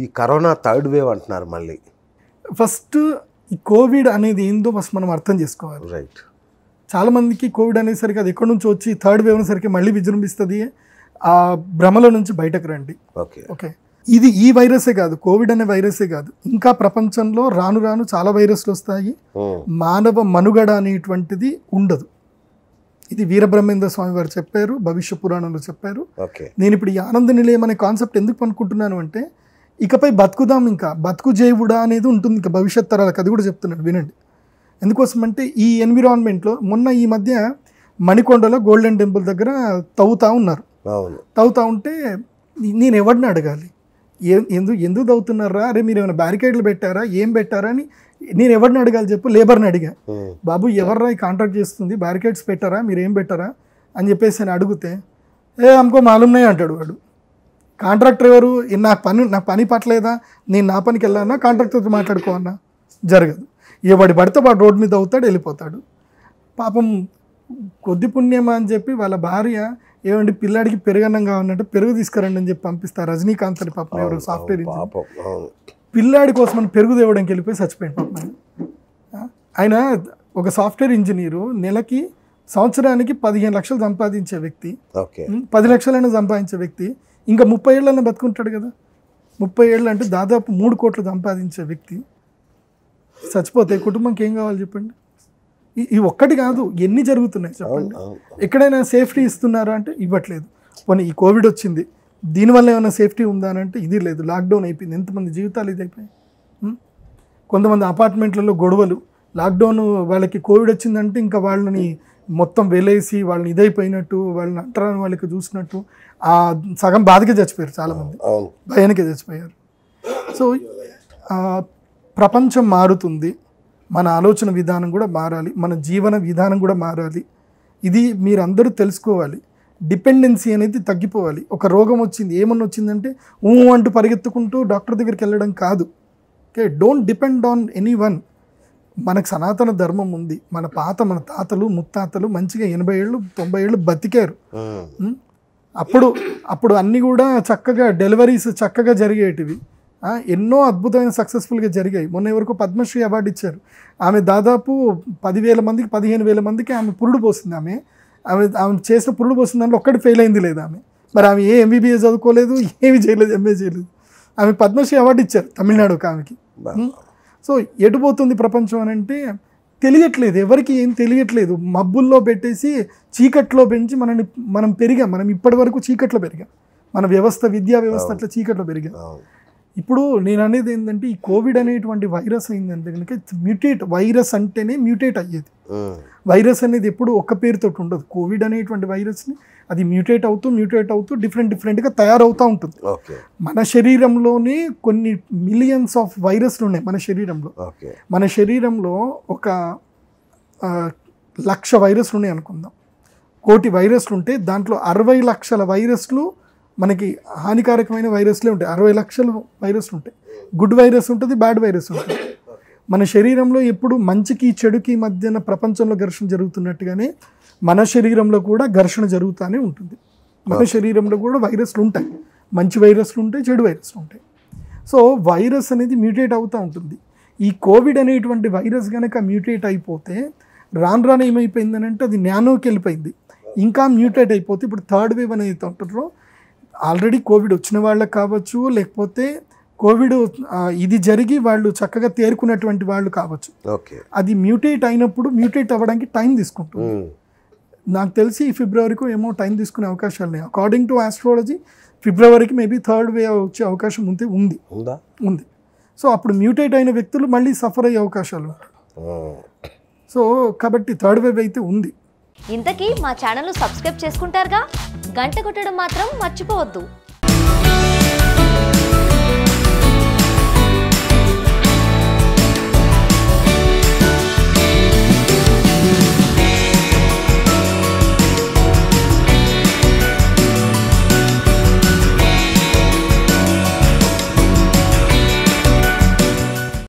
ఈ corona third wave అంటున్నారు మళ్ళీ ఫస్ట్ ఈ కోవిడ్ అనేది ఏందో ఫస్ట్ మనం అర్థం చేసుకోవాలి రైట్ చాలామందికి కోవిడ్ అనేసరికి అది ఎక్కడి నుంచి వచ్చి థర్డ్ వేవ్ అనేసరికి మళ్ళీ విజృంభిస్తుంది ఆ భ్రమల నుంచి బయటకు రండి ఓకే ఓకే ఇది ఈ వైరసే కాదు కోవిడ్ అనే వైరసే కాదు ఇంకా ప్రపంచంలో రాను రాను చాలా వైరస్లు వస్తాయి hmm. మానవ మనుగడ అనేటువంటిది ఉండదు ఇది వీరబ్రహ్మేంద్ర స్వామి వారు చెప్పారు భవిష్య పురాణంలో చెప్పారు నేను ఇప్పుడు ఈ ఆనంద నిలయం అనే కాన్సెప్ట్ ఎందుకు అనుకుంటున్నాను అంటే ఇకపై బతుకుదాం ఇంకా బతుకు జైవుడా అనేది ఉంటుంది ఇంకా భవిష్యత్ తరాలకు అది కూడా చెప్తున్నాడు వినండి ఎందుకోసం అంటే ఈ ఎన్విరాన్మెంట్లో మొన్న ఈ మధ్య మణికొండలో గోల్డెన్ టెంపుల్ దగ్గర తవ్వుతూ ఉన్నారు తవ్వుతూ ఉంటే నేను ఎవరిని అడగాలి ఎందు ఎందుకు తవ్వుతున్నారా అరే మీరు ఏమైనా బ్యారికేడ్లు పెట్టారా ఏం పెట్టారా అని నేను ఎవరిని అడగాలి చెప్పు లేబర్ని అడిగా బాబు ఎవర్రా కాంట్రాక్ట్ చేస్తుంది బ్యారికేడ్స్ పెట్టారా మీరు ఏం పెట్టారా అని చెప్పేసి నేను అడిగితే ఏ అమ్కో మాలున్నాయి అంటాడు వాడు కాంట్రాక్టర్ ఎవరు నా పని నా పని పట్టలేదా నేను నా పనికి వెళ్ళానా కాంట్రాక్టర్తో మాట్లాడుకో అన్నా జరగదు ఎవడి పడితే వాడు రోడ్డు మీద అవుతాడు వెళ్ళిపోతాడు పాపం కొద్ది పుణ్యమా అని చెప్పి వాళ్ళ భార్య ఏమండి పిల్లాడికి పెరుగన్నం ఉన్నట్టు పెరుగు తీసుకురండి అని చెప్పి పంపిస్తారు రజనీకాంత్ అని పాపం ఎవరు సాఫ్ట్వేర్ పిల్లాడి కోసం పెరుగు తేవడానికి వెళ్ళిపోయి చచ్చిపోయింది పాపం ఆయన ఆయన ఒక సాఫ్ట్వేర్ ఇంజనీరు నెలకి సంవత్సరానికి పదిహేను లక్షలు సంపాదించే వ్యక్తి పది లక్షలైనా సంపాదించే వ్యక్తి ఇంకా ముప్పై ఏళ్ళైనా బతుకుంటాడు కదా ముప్పై ఏళ్ళు అంటే దాదాపు మూడు కోట్లు సంపాదించే వ్యక్తి చచ్చిపోతే కుటుంబంకి ఏం కావాలి చెప్పండి ఈ ఒక్కటి కాదు ఎన్ని జరుగుతున్నాయి చెప్పండి ఎక్కడైనా సేఫ్టీ ఇస్తున్నారా అంటే ఇవ్వట్లేదు పోనీ ఈ కోవిడ్ వచ్చింది దీనివల్ల ఏమైనా సేఫ్టీ ఉందా అని అంటే ఇది లేదు లాక్డౌన్ అయిపోయింది ఎంతమంది జీవితాలు ఇది అయిపోయాయి కొంతమంది అపార్ట్మెంట్లలో గొడవలు లాక్డౌన్ వాళ్ళకి కోవిడ్ వచ్చిందంటే ఇంకా వాళ్ళని మొత్తం వెలేసి వాళ్ళని ఇదైపోయినట్టు వాళ్ళని అంటరాని వాళ్ళకి చూసినట్టు ఆ సగం బాధకే చచ్చిపోయారు చాలామంది భయానికే చచ్చిపోయారు సో ప్రపంచం మారుతుంది మన ఆలోచన విధానం కూడా మారాలి మన జీవన విధానం కూడా మారాలి ఇది మీరందరూ తెలుసుకోవాలి డిపెండెన్సీ అనేది తగ్గిపోవాలి ఒక రోగం వచ్చింది ఏమన్నా వచ్చిందంటే ఊ అంటూ పరిగెత్తుకుంటూ డాక్టర్ దగ్గరికి వెళ్ళడం కాదు okay don't depend on anyone మనకు సనాతన ధర్మం ఉంది మన పాత మన తాతలు ముత్తాతలు మంచిగా ఎనభై ఏళ్ళు తొంభై ఏళ్ళు బతికారు అప్పుడు అప్పుడు అన్నీ కూడా చక్కగా డెలివరీస్ చక్కగా జరిగేటివి ఎన్నో అద్భుతమైన సక్సెస్ఫుల్గా జరిగాయి మొన్న వరకు పద్మశ్రీ అవార్డు ఇచ్చారు ఆమె దాదాపు పదివేల మందికి పదిహేను వేల మందికి ఆమె పురుడు పోసింది ఆమె ఆమె ఆమె చేసిన పురుడు పోసింది దాంట్లో ఒక్కటి ఫెయిల్ అయింది లేదు ఆమె మరి ఆమె ఏ ఎంబీబీఎస్ చదువుకోలేదు ఏమి చేయలేదు ఎంఏ చేయలేదు ఆమె పద్మశ్రీ అవార్డు ఇచ్చారు తమిళనాడు ఆమెకి సో ఎటుపోతుంది ప్రపంచం అని అంటే తెలియట్లేదు ఎవరికి ఏం తెలియట్లేదు మబ్బుల్లో పెట్టేసి చీకట్లో పెంచి మనని మనం పెరిగాం మనం ఇప్పటి వరకు చీకట్లో పెరిగాం మన వ్యవస్థ విద్యా వ్యవస్థ అట్లా చీకట్లో పెరిగాం ఇప్పుడు నేను అనేది ఏంటంటే ఈ కోవిడ్ అనేటువంటి వైరస్ అయిందంటే కనుక మ్యూటేట్ వైరస్ అంటేనే మ్యూటేట్ అయ్యేది వైరస్ అనేది ఎప్పుడు ఒక్క పేరుతో ఉండదు కోవిడ్ అనేటువంటి వైరస్ని అది మ్యూటేట్ అవుతూ మ్యూటేట్ అవుతూ డిఫరెంట్ డిఫరెంట్గా తయారవుతూ ఉంటుంది మన శరీరంలోనే కొన్ని మిలియన్స్ ఆఫ్ వైరస్లు ఉన్నాయి మన శరీరంలో మన శరీరంలో ఒక లక్ష వైరస్లు ఉన్నాయి అనుకుందాం కోటి వైరస్లు ఉంటే దాంట్లో అరవై లక్షల వైరస్లు మనకి హానికారకమైన వైరస్లే ఉంటాయి అరవై లక్షల వైరస్లు ఉంటాయి గుడ్ వైరస్ ఉంటుంది బ్యాడ్ వైరస్ ఉంటుంది మన శరీరంలో ఎప్పుడు మంచికి చెడుకి మధ్యన ప్రపంచంలో ఘర్షణ జరుగుతున్నట్టుగానే మన శరీరంలో కూడా ఘర్షణ జరుగుతూనే ఉంటుంది మన శరీరంలో కూడా వైరస్లు ఉంటాయి మంచి వైరస్లు ఉంటాయి చెడు వైరస్లు ఉంటాయి సో వైరస్ అనేది మ్యూటేట్ అవుతూ ఉంటుంది ఈ కోవిడ్ అనేటువంటి వైరస్ కనుక మ్యూటేట్ అయిపోతే రాను రాను ఏమైపోయిందనంటే అది నానోకి వెళ్ళిపోయింది ఇంకా మ్యూటేట్ అయిపోతే ఇప్పుడు థర్డ్ వేవ్ అనేది ఉంటుందో ఆల్రెడీ కోవిడ్ వచ్చిన వాళ్ళకి కావచ్చు లేకపోతే కోవిడ్ ఇది జరిగి వాళ్ళు చక్కగా తేరుకున్నటువంటి వాళ్ళు కావచ్చు అది మ్యూటేట్ అయినప్పుడు మ్యూటేట్ అవ్వడానికి టైం తీసుకుంటుంది నాకు తెలిసి ఫిబ్రవరికి ఏమో టైం తీసుకునే అవకాశాలు లేవు అకార్డింగ్ టు ఆస్ట్రాలజీ ఫిబ్రవరికి మేబీ థర్డ్ వే వచ్చే అవకాశం ఉంటే ఉంది ఉంది సో అప్పుడు మ్యూటేట్ అయిన వ్యక్తులు మళ్ళీ సఫర్ అయ్యే అవకాశాలు సో కాబట్టి థర్డ్ వేవ్ అయితే ఉంది ఇంతకీ మా ఛానల్ను సబ్స్క్రైబ్ చేసుకుంటారుగా గంట కొట్టడం మాత్రం మర్చిపోవద్దు